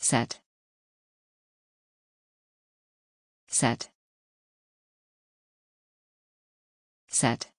set set set